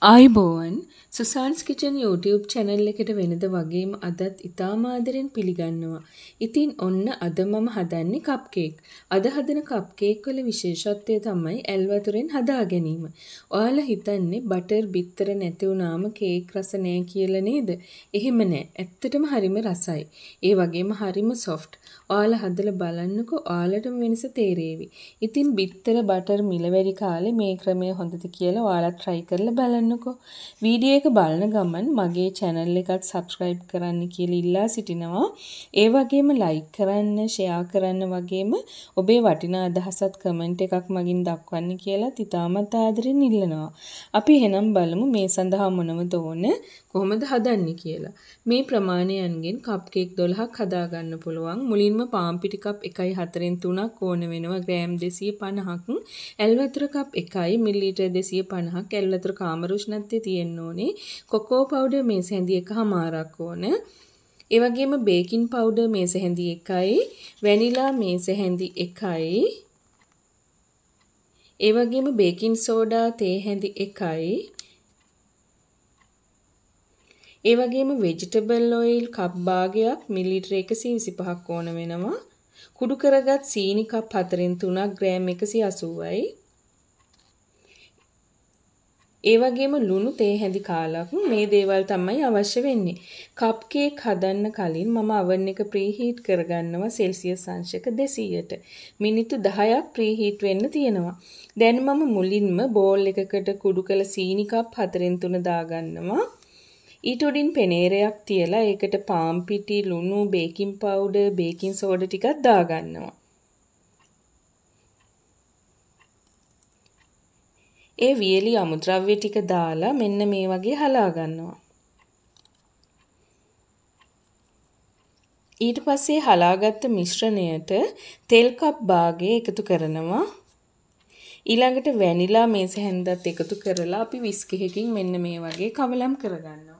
අයිබෝවන් සුසාන්ස් kitchen YouTube channel එකට වෙනද වගේම අදත් ඉතාම ආදරෙන් පිළිගන්නවා. ඉතින් ඔන්න අද මම හදන්නේ කප් කේක්. අද හදන කප් කේක් වල විශේෂත්වය තමයි ඇල් වතුරෙන් හදා ගැනීම. ඔයාලා හිතන්නේ බටර් බිත්තර නැති වුනාම කේක් රස නෑ කියලා නේද? එහෙම නෑ. ඇත්තටම හරිම රසයි. ඒ වගේම හරිම soft. ඔයාලා හදලා බලන්නකෝ ඔයාලටම වෙනස තේරේවි. ඉතින් බිත්තර බටර් මිලවැරි කාලේ මේ ක්‍රමය හොඳද කියලා ඔයාලා try කරලා බලන්නකෝ. වීඩියෝ මේක බලන ගමන් මගේ channel එකත් subscribe කරන්න කියලා ඉල්ලා සිටිනවා. ඒ වගේම like කරන්න, share කරන්න වගේම ඔබේ වටිනා අදහසත් comment එකක් මගින් දක්වන්න කියලා තිතාමත් ආදරෙන් ඉල්ලනවා. අපි එහෙනම් බලමු මේ සඳහා මොනවද ඕන කොහොමද හදන්නේ කියලා. මේ ප්‍රමාණයන්ගෙන් කප් කේක් 12ක් හදාගන්න පුළුවන්. මුලින්ම පාන් පිටි කප් 1.4න් 3ක් ඕන වෙනවා. ග්‍රෑම් 250ක්, ඇල් වතුර කප් 1යි, මිලිලීටර් 250ක් ඇල් වතුර කාම රුෂ්ණත්වයේ තියෙන්න ඕනේ. කොකෝ පවුඩර් මේ සැඳි එකමාරක් ඕන. ඒ වගේම බේකින් පවුඩර් මේස හැඳි 1යි, වැනිලා මේස හැඳි 1යි. ඒ වගේම බේකින් සෝඩා තේ හැඳි 1යි. ඒ වගේම ভেජිටබල් ඔයිල් කප් භාගයක් මිලිලීටර 125ක් ඕන වෙනවා. කුඩු කරගත් සීනි කප් 4න් 3ක් ග්‍රෑම් 180යි. ඒ වගේම ලුණු තේ හැඳි කාලක් මේ දේවල් තමයි අවශ්‍ය වෙන්නේ. කප් කේක් හදන්න කලින් මම oven එක preheat කරගන්නවා සෙල්සියස් අංශක 200ට. මිනිත්තු 10ක් preheat වෙන්න තියෙනවා. දැන් මම මුලින්ම බෝල් එකකට කුඩු කළ සීනි කප් 4න් 3 දාගන්නවා. ඊට උඩින් පෙනේරයක් තියලා ඒකට පාම් පිටි, ලුණු, බේකින් පවුඩර්, බේකින් සෝඩා ටිකක් දාගන්නවා. ඒ වියලි අමුද්‍රව්‍ය ටික දාලා මෙන්න මේ වගේ හලා ගන්නවා. ඊට පස්සේ හලාගත්ත මිශ්‍රණයට තෙල් කප් භාගය එකතු කරනවා. ඊළඟට වැනිලා මේස හැන්දත් එකතු කරලා අපි විස්කෙහකින් මෙන්න මේ වගේ කවලම් කරගන්නවා.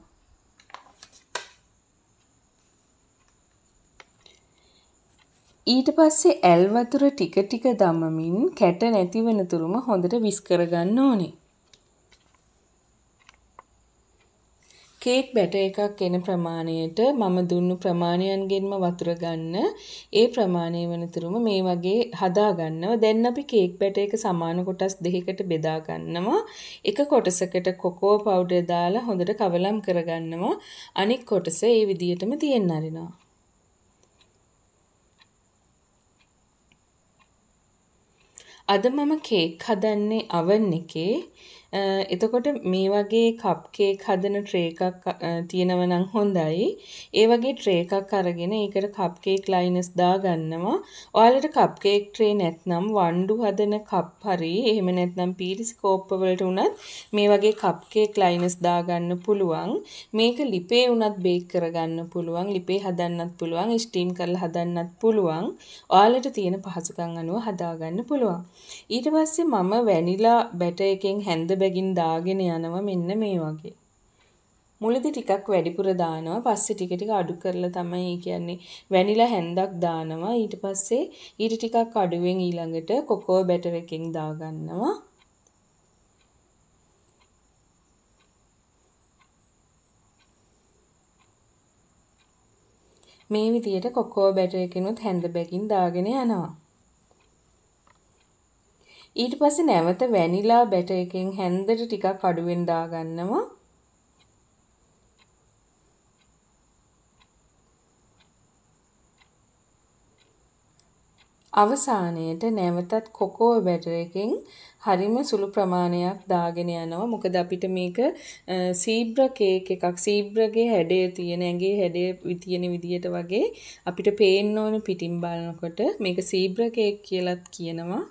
ඊට පස්සේ ඇල් වතුර ටික ටික දමමින් කැට නැති වෙනතුරුම හොඳට විස් කරගන්න ඕනේ. කේක් බැටර් එකක් එන ප්‍රමාණයට මම දුන්නු ප්‍රමාණයන්ගෙන්ම වතුර ගන්න. ඒ ප්‍රමාණය වෙනතුරුම මේ වගේ හදා ගන්නවා. දැන් අපි කේක් බැටර් එක සමාන කොටස් දෙකකට බෙදා ගන්නවා. එක කොටසකට කොකෝ පවුඩර් දාලා හොඳට කවලම් කරගන්නවා. අනිත් කොටස ඒ විදිහටම තියෙන්න අරිනවා. අද මම කේක් හදන්නේ අවන් එකේ එතකොට මේ වගේ කප් කේක් හදන ට්‍රේ එකක් තියෙනව නම් හොඳයි. ඒ වගේ ට්‍රේ එකක් අරගෙන ඒකට කප් කේක් ලයිනස් දාගන්නවා. ඔයාලට කප් කේක් ට්‍රේ නැත්නම් වණ්ඩු හදන කප් හරි එහෙම නැත්නම් පීරිස් කෝප්ප වලට උනත් මේ වගේ කප් කේක් ලයිනස් දාගන්න පුළුවන්. මේක ලිපේ උනත් බේක් කරගන්න පුළුවන්. ලිපේ හදන්නත් පුළුවන්. ස්ටීම් කරලා හදන්නත් පුළුවන්. ඔයාලට තියෙන පහසුකම් අනුව හදාගන්න පුළුවන්. ඊට පස්සේ මම වැනිලා බැටර් එකෙන් හැන්ද බැගින් දාගෙන යනවා මෙන්න මේ වගේ. මුලදී ටිකක් වැඩිපුර දානවා පස්සේ ටික ටික අඩු කරලා තමයි කියන්නේ වැනිලා හැන්දක් දානවා ඊට පස්සේ ඊට ටිකක් අඩුවෙන් ඊළඟට කොකෝ බැටර් එකෙන් දාගන්නවා මේ විදියට කොකෝ බැටර් එකිනුත් හැඳ බැගින් දාගෙන යනවා ඊට පස්සේ නැවත වැනිලා බැටර් එකෙන් හැන්දට ටිකක් අඩුවෙන් දාගන්නවා. අවසානයේට නැවතත් කොකෝ බැටර් එකෙන් හරිම සුළු ප්‍රමාණයක් දාගෙන යනවා. මොකද අපිට මේක සීබ්‍රා කේක් එකක් සීබ්‍රාගේ හැඩය තියෙන ඇඟේ හැඩය තියෙන විදියට වගේ අපිට පේන්න ඕන පිටින් බලනකොට මේක සීබ්‍රා කේක් කියලත් කියනවා.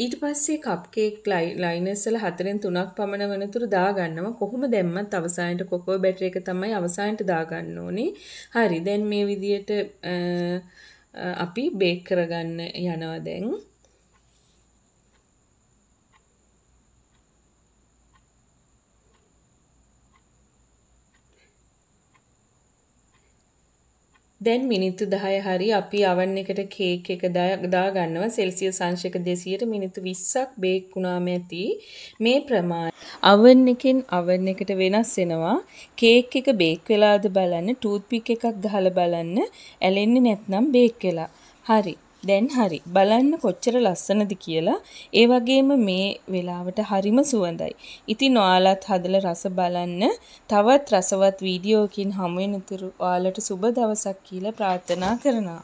ඊට පස්සේ කප් කේක් ලයිනර්ස් වල හතරෙන් තුනක් පමණ වෙනතුරු දාගන්නම කොහොම දැම්මත් අවසානයේ කොකෝ බැටරි එක තමයි අවසානයේ දාගන්න ඕනේ. හරි. දැන් මේ විදියට අපි බේක් කරගන්න යනවා දැන්. දැන් මිනිත්තු 10 හරි අපි අවන් එකට කේක් එක දා ගන්නවා සෙල්සියස් අංශක 200ට මිනිත්තු 20ක් බේක් වුණාම ඇති මේ ප්‍රමාණය අවන් එකෙන් අවන් එකට වෙනස් වෙනවා කේක් එක බේක් වෙලාද බලන්න ටූත් පික් එකක් ගහලා බලන්න ඇලෙන්නේ නැත්නම් බේක් වෙලා හරි දැන් හරි බලන්න කොච්චර ලස්සනද කියලා ඒ වගේම මේ වෙලාවට හරිම සුවඳයි. ඉතින් ඔයාලත් හදලා රස බලන්න තවත් රසවත් වීඩියෝකින් හමු වෙනතුරු ඔයාලට සුබ දවසක් කියලා ප්‍රාර්ථනා කරනවා.